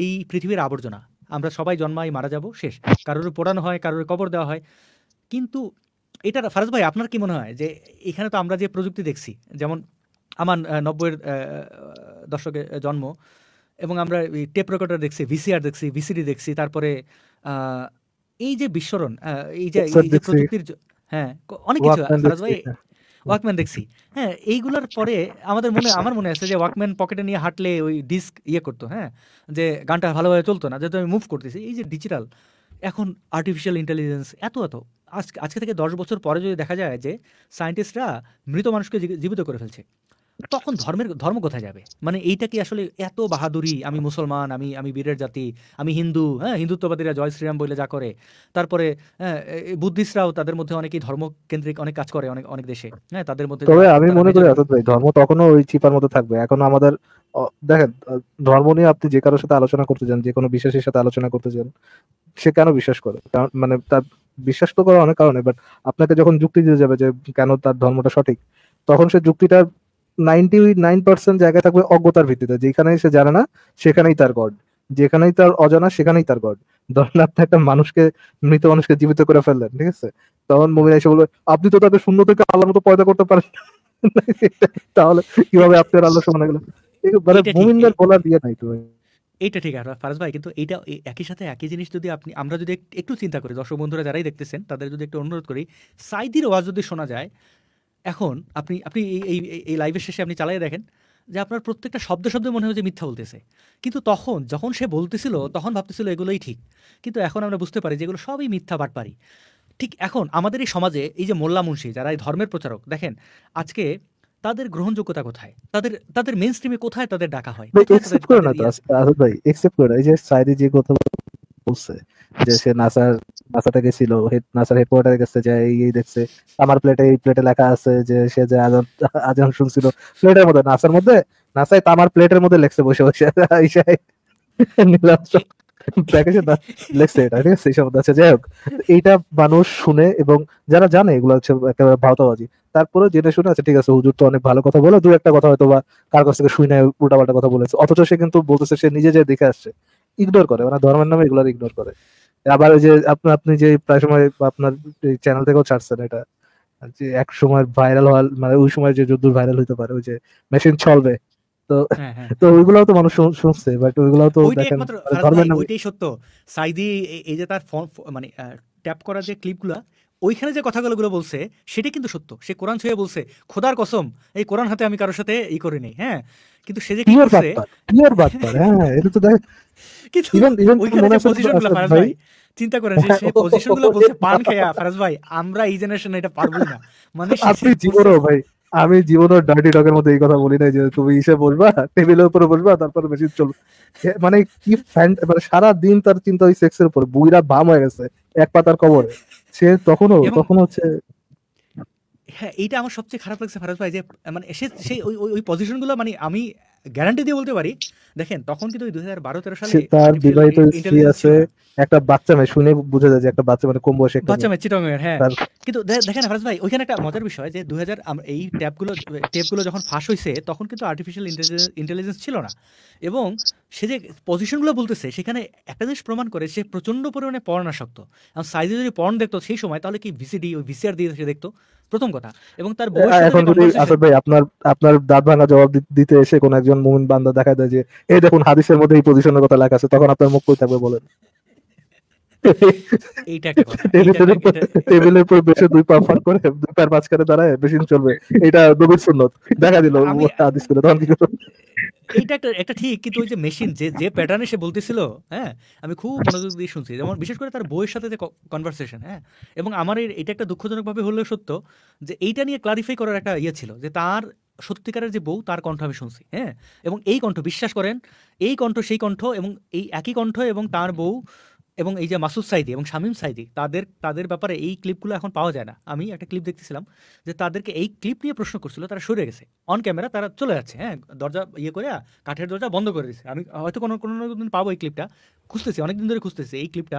S1: এই পৃথিবীর আবর্জনা আমরা সবাই জন্মাই মারা যাব শেষ কারোর পোড়ানো হয় কারোর কবর দেওয়া হয় কিন্তু এটা ফারাজ ভাই আপনার কি মনে হয় যে এখানে তো আমরা যে প্রযুক্তি দেখছি যেমন আমার নব্বইয়ের দশকে জন্ম এবং আমরা এই টেপ রেকর্ডার দেখছি ভিসিআর দেখছি ভিসিডি দেখছি তারপরে এই যে বিস্মরণ এই যে এই যে প্রযুক্তির হ্যাঁ অনেক কিছু ফারাজ ভাই ওয়াকম্যান দেখছি হ্যাঁ, হ্যাঁ এইগুলোর পরে আমাদের মনে আমার মনে আছে যে ওয়াকম্যান পকেটে নিয়ে হাঁটলে ওই ডিস্ক ইয়ে করতো হ্যাঁ যে গানটা ভালোভাবে চলতো না যেহেতু আমি মুভ করতেছি এই যে ডিজিটাল এখন আর্টিফিশিয়াল ইন্টেলিজেন্স এত এত আজকে আজকে থেকে দশ বছর পরে যদি দেখা যায় যে সায়েন্টিস্টরা মৃত মানুষকে জীবিত করে ফেলছে তখন ধর্মের ধর্ম কোথায় যাবে মানে এইটা কি আসলে এত বাহাদুরি আমি মুসলমান আমি আমি বীরের জাতি আমি হিন্দু হ্যাঁ হিন্দুত্ববাদীরা জয় শ্রীরাম বলে যা করে তারপরে হ্যাঁ বুদ্ধিস্টরাও তাদের মধ্যে অনেকেই ধর্মকেন্দ্রিক অনেক কাজ করে অনেক অনেক দেশে হ্যাঁ তাদের মধ্যে তবে আমি মনে করি
S4: ধর্ম তখনও ওই চিপার মতো থাকবে এখন আমাদের দেখেন ধর্ম নিয়ে আপনি যে কারোর সাথে আলোচনা করতে চান যে কোনো বিশ্বাসের সাথে আলোচনা করতে চান সে কেন বিশ্বাস করে মানে তার বিশ্বাস তো করা অনেক কারণে বাট আপনাকে যখন যুক্তি দিতে যাবে যে কেন তার ধর্মটা সঠিক তখন সে যুক্তিটা নাইনটি নাইন পার্সেন্ট জায়গায় থাকবে অজ্ঞতার ভিত্তিতে যেখানে সে জানে না সেখানেই তার গড যেখানেই তার অজানা সেখানেই তার গড ধরেন আপনি একটা মানুষকে মৃত মানুষকে জীবিত করে ফেললেন ঠিক আছে তখন মুমিন এসে বলবে আপনি তো তাকে শূন্য থেকে আল্লাহর মতো পয়দা করতে পারেন তাহলে কিভাবে আপনি আল্লাহ সমান গেল মানে মুমিনদের বলার দিয়ে নাই তো
S1: এইটা ঠিক আছে ফারাজ ভাই কিন্তু এইটা একই সাথে একই জিনিস যদি আপনি আমরা যদি একটু চিন্তা করি দর্শক বন্ধুরা যারাই দেখতেছেন তাদের যদি একটু অনুরোধ করি সাইদির ওয়াজ যদি শোনা যায় এখন আপনি আপনি এই এই লাইভের শেষে আপনি চালাই দেখেন যে আপনার প্রত্যেকটা শব্দ শব্দ মনে হয় যে মিথ্যা বলতেছে কিন্তু তখন যখন সে বলতেছিল তখন ভাবতেছিল এগুলোই ঠিক কিন্তু এখন আমরা বুঝতে পারি যে এগুলো সবই মিথ্যা পারি ঠিক এখন আমাদের এই সমাজে এই যে মোল্লা মুন্সি যারা এই ধর্মের প্রচারক দেখেন আজকে তাদের গ্রহণযোগ্যতা কোথায় তাদের তাদের মেন স্ট্রিমে কোথায় তাদের ডাকা হয়
S4: এক্সেপ্ট করে না এই যে সাইডে যে কথা বলছে যে সে নাসার নাসাতে গেছিল নাসার হেডকোয়ার্টারে গেছে যে এই দেখছে আমার প্লেটে এই প্লেটে লেখা আছে যে সে যে আজান আজান শুনছিল প্লেটের মধ্যে নাসার মধ্যে তামার প্লেটের মধ্যে লেখছে বসে বসে যাই হোক মানুষ শুনে এবং যারা জানে এগুলো হচ্ছে একেবারে ভাওতাবাজি তারপরে জেনে শুনে আছে ঠিক আছে হুজুর তো অনেক ভালো কথা বলে দু একটা কথা হয়তো বা কার কাছ থেকে শুনে উল্টা কথা বলেছে অথচ সে কিন্তু বলতেছে সে নিজে যে দেখে আসছে ইগনোর করে মানে ধর্মের নামে এগুলো ইগনোর করে আবার ওই যে আপনি আপনি যে প্রায় সময় আপনার চ্যানেল থেকেও ছাড়ছেন এটা যে এক সময় ভাইরাল হওয়ার মানে ওই সময় যে যদ্দূর ভাইরাল হতে পারে ওই যে মেশিন চলবে তো হ্যাঁ, হ্যাঁ। তো ওইগুলাও তো মানুষ শুনছে বাট ওইগুলাও তো দেখেন মানে ধর্মের নামে ওইটাই
S1: সত্য সাইদি এই যে তার ফর্ম মানে ট্যাপ করা যে ক্লিপগুলো ওইখানে যে কথাগুলো বলছে সেটা কিন্তু সত্য সে কোরআন ছুঁয়ে বলছে খোদার কসম এই কোরআন হাতে আমি কারোর সাথে ই করিনি হ্যাঁ কিন্তু সে যে কি করছে
S4: পিওর হ্যাঁ এটা তো দেখ কিন্তু ইভেন ইভেন মনে ভাই
S1: চিন্তা করেন বলছে পান ফারাজ ভাই আমরা এই এটা পারবো না মানে আপনি জীবনও
S4: ভাই আমি জীবনে ডার্টি ডগের মধ্যে এই কথা বলি না যে তুমি ইসে বলবা টেবিলের উপরে বলবা তারপর বেশি চলবে মানে কি ফ্যান মানে সারা দিন তার চিন্তা ওই সেক্সের উপর বুইরা বাম হয়ে গেছে এক পাতার কবরে সে তখনও তখন হচ্ছে
S1: হ্যাঁ এইটা আমার সবচেয়ে খারাপ লাগছে ফারাজ ভাই যে মানে এসে সেই ওই ওই পজিশনগুলো মানে আমি গ্যারান্টি দিয়ে বলতে পারি দেখেন তখন কিন্তু ওই দুই হাজার বারো তেরো সালে তার বিবাহিত স্ত্রী আছে
S4: একটা বাচ্চা মেয়ে শুনে বুঝে যায় যে একটা বাচ্চা মানে কম বয়সে বাচ্চা মেয়ে চিটং হ্যাঁ
S1: কিন্তু দেখেন ফারাজ ভাই ওইখানে একটা মজার বিষয় যে দু এই ট্যাপগুলো ট্যাপগুলো যখন ফাঁস হয়েছে তখন কিন্তু আর্টিফিশিয়াল ইন্টেলিজেন্স ইন্টেলিজেন্স ছিল না এবং সে যে পজিশনগুলো বলতেছে সেখানে একটা জিনিস প্রমাণ করে সে প্রচণ্ড পরিমাণে পর্ণাসক্ত এবং সাইজে যদি পর্ন দেখতো সেই সময় তাহলে কি ভিসিডি ওই ভিসিআর দিয়ে সে দেখতো প্রথম কথা এবং তার এখন যদি আসাদ
S4: ভাই আপনার আপনার দাঁত ভাঙা জবাব দিতে এসে কোন একজন মুমিন বান্দা দেখা দেয় যে এই দেখুন হাদিসের মধ্যে এই পজিশনের কথা লেখা আছে তখন আপনার মুখ কই থাকবে বলেন হ্যাঁ, আমি খুব মনোযোগ দিয়ে শুনছি যেমন বিশেষ
S1: করে তার বইয়ের সাথে কনভারসেশন হ্যাঁ এবং আমার এটা একটা ভাবে হলেও সত্য যে এইটা নিয়ে ক্লারিফাই করার একটা ইয়ে ছিল যে তার সত্যিকারের যে বউ তার কণ্ঠ আমি শুনছি হ্যাঁ এবং এই কণ্ঠ বিশ্বাস করেন এই কণ্ঠ সেই কণ্ঠ এবং এই একই কণ্ঠ এবং তার বউ এবং এই যে মাসুদ সাইদি এবং শামীম সাইদি তাদের তাদের ব্যাপারে এই ক্লিপগুলো এখন পাওয়া যায় না আমি একটা ক্লিপ দেখতেছিলাম যে তাদেরকে এই ক্লিপ নিয়ে প্রশ্ন করছিল তারা সরে গেছে অন ক্যামেরা তারা চলে যাচ্ছে হ্যাঁ দরজা ইয়ে করে কাঠের দরজা বন্ধ করে দিচ্ছে আমি হয়তো কোনো কোনো দিন পাবো এই ক্লিপটা খুঁজতেছি অনেকদিন ধরে খুঁজতেছি এই ক্লিপটা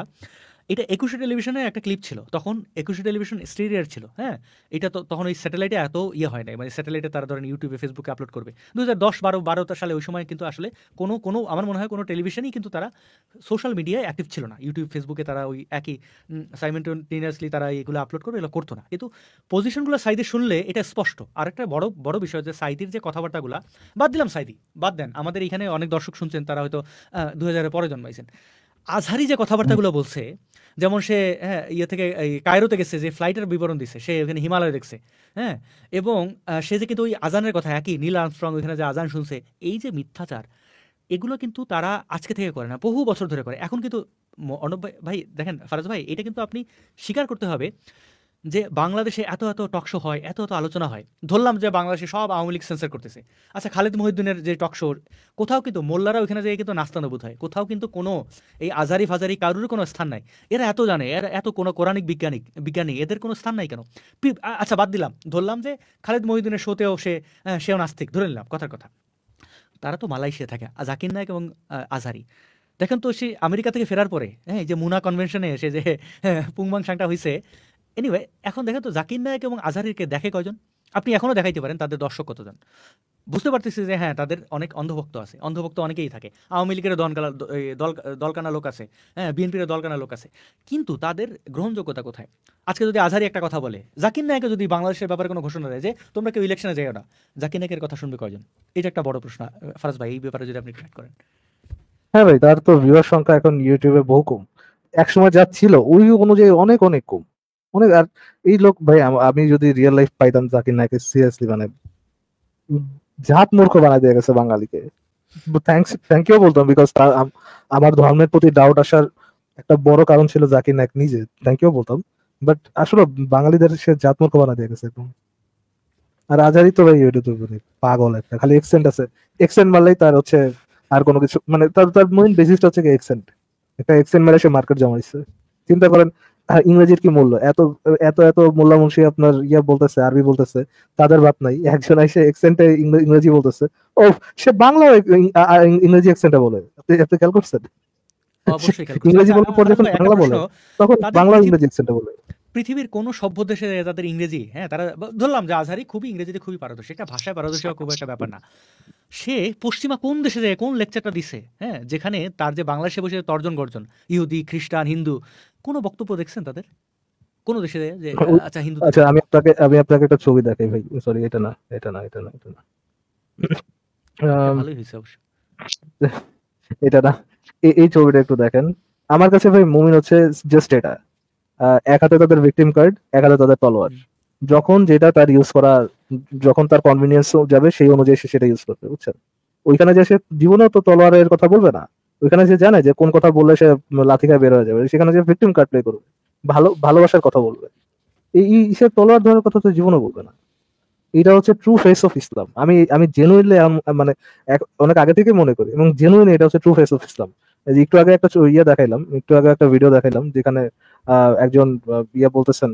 S1: এটা একুশে টেলিভিশনের একটা ক্লিপ ছিল তখন একুশে টেলিভিশন স্টেরিয়ার ছিল হ্যাঁ এটা তো তখন ওই স্যাটেলাইটে এত ইয়ে হয় নাই মানে স্যাটেলাইটে তারা ধরেন ইউটিউবে ফেসবুকে আপলোড করবে দু হাজার দশ বারো বারো সালে ওই সময় কিন্তু আসলে কোনো কোনো আমার মনে হয় কোনো টেলিভিশনই কিন্তু তারা সোশ্যাল মিডিয়ায় অ্যাক্টিভ ছিল না ইউটিউব ফেসবুকে তারা ওই একই সাইমেন্টেনিয়াসলি তারা এইগুলো আপলোড করবে এগুলো করতো না কিন্তু পজিশনগুলো সাইদে শুনলে এটা স্পষ্ট আর একটা বড় বড় বিষয় যে সাইদির যে কথাবার্তাগুলো বাদ দিলাম সাইদি বাদ দেন আমাদের এখানে অনেক দর্শক শুনছেন তারা হয়তো দু হাজারের পরে জন্মাইছেন আজহারি যে কথাবার্তাগুলো বলছে যেমন সে হ্যাঁ ইয়ে থেকে এই কায়রোতে গেছে যে ফ্লাইটের বিবরণ দিছে সে ওখানে হিমালয় দেখছে হ্যাঁ এবং সে যে কিন্তু ওই আজানের কথা একই নীল আর্মস্ট্রং ওইখানে যে আজান শুনছে এই যে মিথ্যাচার এগুলো কিন্তু তারা আজকে থেকে করে না বহু বছর ধরে করে এখন কিন্তু অনব ভাই দেখেন ফারাজ ভাই এটা কিন্তু আপনি স্বীকার করতে হবে যে বাংলাদেশে এত এত টকশো হয় এত এত আলোচনা হয় ধরলাম যে বাংলাদেশে সব আওয়ামী লীগ সেন্সার করতেছে আচ্ছা খালিদ মহিদ্দিনের যে টকশোর কোথাও কিন্তু মোল্লারা ওইখানে যেয়ে কিন্তু নাস্তানো বোধ হয় কোথাও কিন্তু কোনো এই আজারি ফাজারি কারুর কোনো স্থান নাই এরা এত জানে এরা এত কোনো কোরআনিক বিজ্ঞানিক বিজ্ঞানী এদের কোনো স্থান নাই কেন আচ্ছা বাদ দিলাম ধরলাম যে খালিদ মহিদ্দিনের শোতেও সে সেও নাস্তিক ধরে নিলাম কথার কথা তারা তো মালয়েশিয়া থাকে জাকির নায়ক এবং আজারি দেখেন তো সে আমেরিকা থেকে ফেরার পরে হ্যাঁ যে মুনা কনভেনশনে এসে যে হ্যাঁ, পুংবাং সাংটা হয়েছে এনিওয়ে এখন দেখেন তো জাকির নায়ক এবং আজহারিরকে দেখে কয়জন আপনি এখনও দেখাইতে পারেন তাদের দর্শক কতজন বুঝতে পারতেছি যে হ্যাঁ তাদের অনেক অন্ধভক্ত আছে অন্ধভক্ত অনেকেই থাকে আওয়ামী লীগের দলকালা দল দলকানা লোক আছে হ্যাঁ বিএনপির দলকানা লোক আছে কিন্তু তাদের গ্রহণযোগ্যতা কোথায় আজকে যদি আজহারি একটা কথা বলে জাকির নায়কে যদি বাংলাদেশের ব্যাপারে কোনো ঘোষণা দেয় যে তোমরা কেউ ইলেকশনে যাইও না জাকির নায়কের কথা শুনবে কয়জন এটা একটা বড় প্রশ্ন ফারাজ ভাই এই ব্যাপারে যদি আপনি ট্রাক করেন
S4: হ্যাঁ ভাই তার তো ভিউয়ার সংখ্যা এখন ইউটিউবে বহু কম এক সময় যা ছিল ওই অনুযায়ী অনেক অনেক কম অনেক আর এই লোক ভাই আমি যদি রিয়েল লাইফ পাইতাম জাকির নায়কে সিরিয়াসলি মানে জাত মূর্খ বানায় দিয়ে গেছে বাঙালিকে থ্যাংকস থ্যাংক ইউ বলতাম বিকজ আমার ধর্মের প্রতি ডাউট আসার একটা বড় কারণ ছিল জাকির নায়ক নিজে থ্যাংক ইউ বলতাম বাট আসলে বাঙালিদের সে জাত মূর্খ বানা দিয়ে গেছে একদম আর আজারি তো ভাই ওইটা মানে, পাগল একটা খালি এক্সেন্ট আছে এক্সেন্ট মারলেই তার হচ্ছে আর কোনো কিছু মানে তার তার মেইন বেসিসটা হচ্ছে কি এক্সেন্ট একটা এক্সেন্ট মারে সে মার্কেট জমাইছে চিন্তা করেন ইংরেজির কি মূল্য এত এত এত মোল্লা মুন্সি আপনার ইয়া বলতেছে আরবি বলতেছে তাদের বাপ নাই একজন আইসে এক্সেন্টে ইংরেজি বলতেছে ও সে বাংলা ইংরেজি এক্সেন্টে বলে আপনি আপনি খেয়াল করছেন
S1: ইংরেজি বলার পর যখন বাংলা বলে তখন বাংলা ইংরেজি এক্সেন্টে বলে পৃথিবীর কোন সভ্য দেশে তাদের ইংরেজি হ্যাঁ তারা ধরলাম যে আজহারি খুবই ইংরেজিতে খুবই পারদর্শী একটা ভাষায় পারদর্শী খুব একটা ব্যাপার না সে পশ্চিমা কোন দেশে যায় কোন লেকচারটা দিছে হ্যাঁ যেখানে তার যে বাংলাদেশে বসে তর্জন গর্জন ইহুদি খ্রিস্টান হিন্দু কোন বক্তব্য দেখছেন তাদের কোন দেশে যে আচ্ছা হিন্দু আচ্ছা
S4: আমি আপনাকে আমি আপনাকে একটা ছবি দেখাই ভাই সরি এটা না এটা না এটা না এটা না আচ্ছা, ভালোই হয়েছে অবশ্য এটা না এই ছবিটা একটু দেখেন আমার কাছে ভাই মুমিন হচ্ছে জাস্ট এটা এক হাতে তাদের ভিকটিম কার্ড এক হাতে তাদের তলোয়ার যখন যেটা তার ইউজ করা যখন তার কনভিনিয়েন্স যাবে সেই অনুযায়ী সে সেটা ইউজ করবে বুঝছেন ওইখানে যে সে জীবনেও তো তলোয়ারের কথা বলবে না ওইখানে সে জানে যে কোন কথা বললে সে লাথি খায় বের হয়ে যাবে সেখানে যে ভিকটিম কার্ড প্লে করবে ভালো ভালোবাসার কথা বলবে এই সে তলোয়ার ধরার কথা তো জীবনে বলবে না এটা হচ্ছে ট্রু ফেস অফ ইসলাম আমি আমি জেনুইনলি মানে অনেক আগে থেকে মনে করি এবং জেনুইনলি এটা হচ্ছে ট্রু ফেস অফ ইসলাম একটু আগে একটা ইয়ে দেখাইলাম একটু আগে একটা ভিডিও দেখাইলাম যেখানে একজন ইয়ে বলতেছেন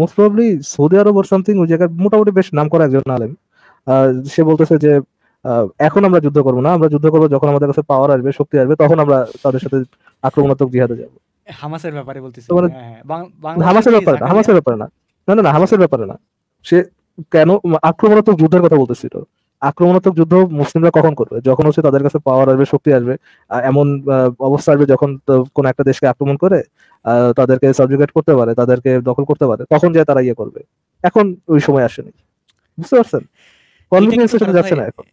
S4: most probably Saudi Arab or something ওই জায়গায় মোটামুটি বেশ নাম করা একজন আলেম সে বলতেছে যে এখন আমরা যুদ্ধ করবো না আমরা যুদ্ধ করবো যখন আমাদের কাছে পাওয়ার আসবে শক্তি আসবে তখন আমরা তাদের সাথে আক্রমণাত্মক জিহাদে যাব
S1: হামাসের ব্যাপারে বলতেছে হ্যাঁ, হ্যাঁ, হামাসের ব্যাপারে হামাসের ব্যাপারে
S4: না না না হামাসের ব্যাপারে না সে কেন আক্রমণাত্মক যুদ্ধের কথা বলতেছিল আক্রমণাত্মক যুদ্ধ মুসলিমরা কখন করবে যখন হচ্ছে তাদের কাছে পাওয়ার আসবে শক্তি আসবে এমন অবস্থা আসবে যখন কোন একটা দেশকে আক্রমণ করে তাদেরকে সাবজুগেট করতে পারে তাদেরকে দখল করতে পারে তখন যায় তারা ইয়ে করবে এখন ওই সময় আসেনি বুঝতে পারছেন
S1: কনভিনিয়েন্সের যাচ্ছে না এখন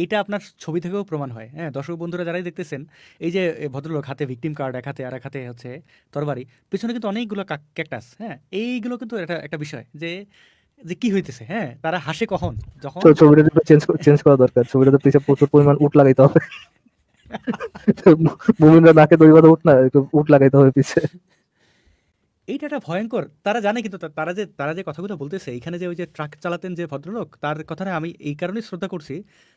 S1: এইটা আপনার ছবি থেকেও প্রমাণ হয় হ্যাঁ দর্শক বন্ধুরা যারাই দেখতেছেন এই যে ভদ্রলোক হাতে ভিকটিম কার্ড এক হাতে আর এক হাতে হচ্ছে তরবারি পিছনে কিন্তু অনেকগুলো ক্যাকটাস হ্যাঁ এইগুলো কিন্তু একটা একটা বিষয় যে যে কি হইতেছে হ্যাঁ তারা হাসে কখন যখন ছবিটা
S4: তো চেঞ্জ চেঞ্জ করা দরকার ছবিটা তো পিছে প্রচুর পরিমাণ উট লাগাইতে হবে মুমিনরা নাকে দড়ি বাঁধা উট না একটু উট লাগাইতে হবে পিছে
S1: এইটা একটা ভয়ঙ্কর তারা জানে কিন্তু তারা যে তারা যে কথাগুলো বলতেছে এখানে যে ওই যে ট্রাক চালাতেন যে ভদ্রলোক তার কথাটা আমি এই কারণেই শ্রদ্ধা করছি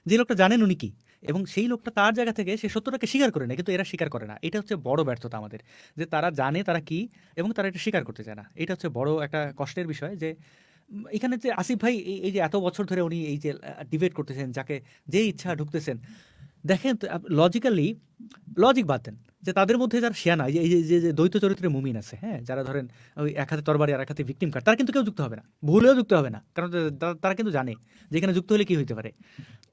S1: যে লোকটা জানেন উনি কি এবং সেই লোকটা তার জায়গা থেকে সে সত্যটাকে স্বীকার করে না কিন্তু এরা স্বীকার করে না এটা হচ্ছে বড় ব্যর্থতা আমাদের যে তারা জানে তারা কি এবং তারা এটা স্বীকার করতে চায় না এটা হচ্ছে বড় একটা কষ্টের বিষয় যে এখানে যে আসিফ ভাই এই যে এত বছর ধরে উনি এই যে ডিবেট করতেছেন যাকে যে ইচ্ছা ঢুকতেছেন দেখেন লজিক্যালি লজিক বাদ দেন যে তাদের মধ্যে যারা শেয়া নাই এই যে যে দ্বৈত চরিত্রের মুমিন আছে হ্যাঁ যারা ধরেন ওই এক হাতে তরবারি আর এক হাতে ভিক্টিম কার্ড তারা কিন্তু কেউ যুক্ত হবে না ভুলেও যুক্ত হবে না কারণ তারা কিন্তু জানে যে এখানে যুক্ত হলে কি হইতে পারে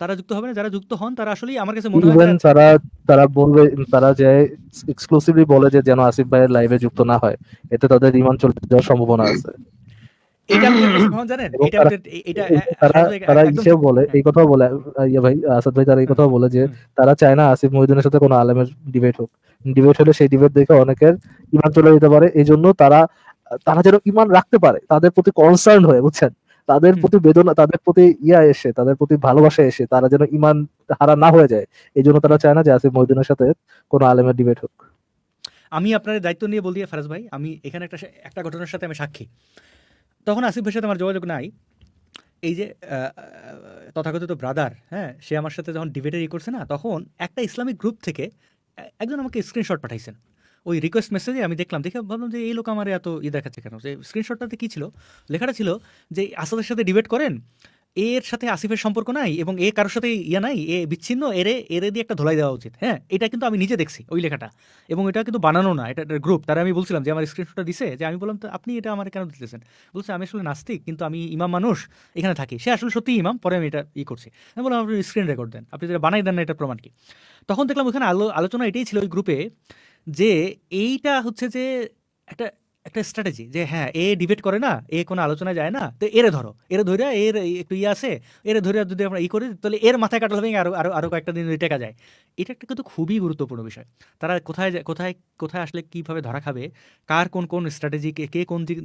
S1: তারা যুক্ত হবে না যারা যুক্ত হন তারা আসলেই আমার কাছে মনে হয়
S4: তারা তারা বলবে তারা যে এক্সক্লুসিভলি বলে যে যেন আসিফ ভাইয়ের লাইভে যুক্ত না হয় এতে তাদের ইমান চলে যাওয়ার সম্ভাবনা আছে
S1: তারা যেন
S4: ইমান রাখতে পারে তাদের প্রতি কনসার্ন হয়ে বুঝছেন তাদের প্রতি বেদনা তাদের প্রতি ইয়া এসে তাদের প্রতি ভালোবাসা এসে তারা যেন ইমান হারা না হয়ে যায় এই জন্য তারা চায় না যে আসিফ মহিদিনের সাথে কোন আলেমের ডিবেট হোক
S1: আমি আপনার দায়িত্ব নিয়ে বলি ফারাজ ভাই আমি এখানে একটা একটা ঘটনার সাথে আমি সাক্ষী তখন আসিফের সাথে আমার যোগাযোগ নাই এই যে তথাকথিত ব্রাদার হ্যাঁ সে আমার সাথে যখন ডিবেটের ই করছে না তখন একটা ইসলামিক গ্রুপ থেকে একজন আমাকে স্ক্রিনশট পাঠাইছেন ওই রিকোয়েস্ট মেসেজে আমি দেখলাম দেখে ভাবলাম যে এই লোক আমার এত ই দেখাচ্ছে কেন যে স্ক্রিনশটটাতে কী ছিল লেখাটা ছিল যে আসাদের সাথে ডিবেট করেন এর সাথে আসিফের সম্পর্ক নাই এবং এ কারোর সাথে ইয়া নাই এ বিচ্ছিন্ন এরে এরে দিয়ে একটা ধোলাই দেওয়া উচিত হ্যাঁ এটা কিন্তু আমি নিজে দেখছি ওই লেখাটা এবং এটা কিন্তু বানানো না এটা একটা গ্রুপ তারা আমি বলছিলাম যে আমার স্ক্রিনশটটা দিছে যে আমি বললাম তো আপনি এটা আমার কেন দিতেছেন বলছে আমি আসলে নাস্তিক কিন্তু আমি ইমাম মানুষ এখানে থাকি সে আসলে সত্যি ইমাম পরে আমি এটা ই করছি আমি বললাম আপনি স্ক্রিন রেকর্ড দেন আপনি যেটা বানাই দেন না এটা প্রমাণ কি তখন দেখলাম ওখানে আলো আলোচনা এটাই ছিল ওই গ্রুপে যে এইটা হচ্ছে যে একটা একটা স্ট্র্যাটেজি যে হ্যাঁ এ ডিবেট করে না এ কোনো আলোচনা যায় না তো এরে ধরো এরে ধরে এর একটু ইয়ে আছে এরে ধরে যদি আমরা ই করি তাহলে এর মাথায় কাটা ভেঙে আরও আরও আরও কয়েকটা দিন টেকা যায় এটা একটা কিন্তু খুবই গুরুত্বপূর্ণ বিষয় তারা কোথায় কোথায় কোথায় আসলে কীভাবে ধরা খাবে কার কোন কোন স্ট্র্যাটেজি কে কে কোন দিক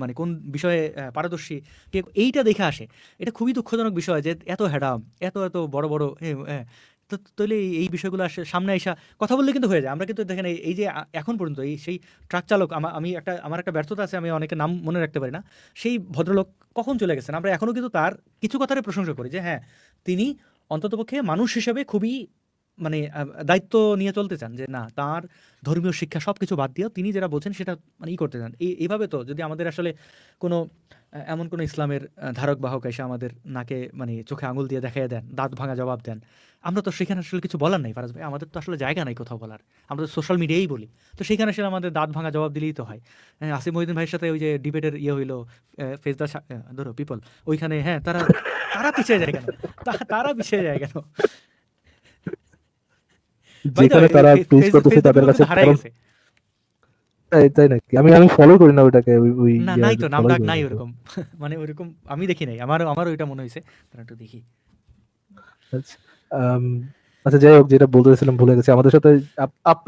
S1: মানে কোন বিষয়ে পারদর্শী কে এইটা দেখে আসে এটা খুবই দুঃখজনক বিষয় যে এত হ্যাডাম এত এত বড় বড় হ্যাঁ তাহলে এই বিষয়গুলো সামনে আসা কথা বললে কিন্তু হয়ে যায় আমরা কিন্তু দেখেন এই যে এখন পর্যন্ত এই সেই ট্রাক চালক আমি একটা আমার একটা ব্যর্থতা আছে আমি অনেকে নাম মনে রাখতে পারি না সেই ভদ্রলোক কখন চলে গেছেন আমরা এখনও কিন্তু তার কিছু কথারে প্রশংসা করি যে হ্যাঁ তিনি অন্ততপক্ষে মানুষ হিসেবে খুবই মানে দায়িত্ব নিয়ে চলতে চান যে না তার ধর্মীয় শিক্ষা সব কিছু বাদ দিয়েও তিনি যেটা বোঝেন সেটা মানে ই করতে চান এইভাবে তো যদি আমাদের আসলে কোনো এমন কোনো ইসলামের ধারক বাহক এসে আমাদের নাকে মানে চোখে আঙুল দিয়ে দেখাই দেন দাঁত ভাঙা জবাব দেন আমরা তো সেখানে আসলে কিছু বলার নাই ফারাজ ভাই আমাদের তো আসলে জায়গা নাই কোথাও বলার আমরা তো সোশ্যাল মিডিয়াই বলি তো সেখানে আসলে আমাদের দাঁত ভাঙা জবাব দিলেই তো হয় আসিম মহিদিন ভাইয়ের সাথে ওই যে ডিবেটের ইয়ে হইলো ফেজদা ধরো পিপল ওইখানে হ্যাঁ তারা তারা পিছিয়ে যায় কেন তারা পিছিয়ে যায় কেন যেখানে তারা টুইট করতেছে তাদের কাছে
S4: তাই তাই নাকি আমি আমি ফলো করি না ওটাকে ওই না নাই তো নাম নাই
S1: ওরকম মানে ওরকম আমি দেখি নাই আমার আমার ওইটা মনে হইছে তারা একটু দেখি
S4: আচ্ছা আচ্ছা যাই হোক যেটা বলতেছিলাম ভুলে গেছি আমাদের সাথে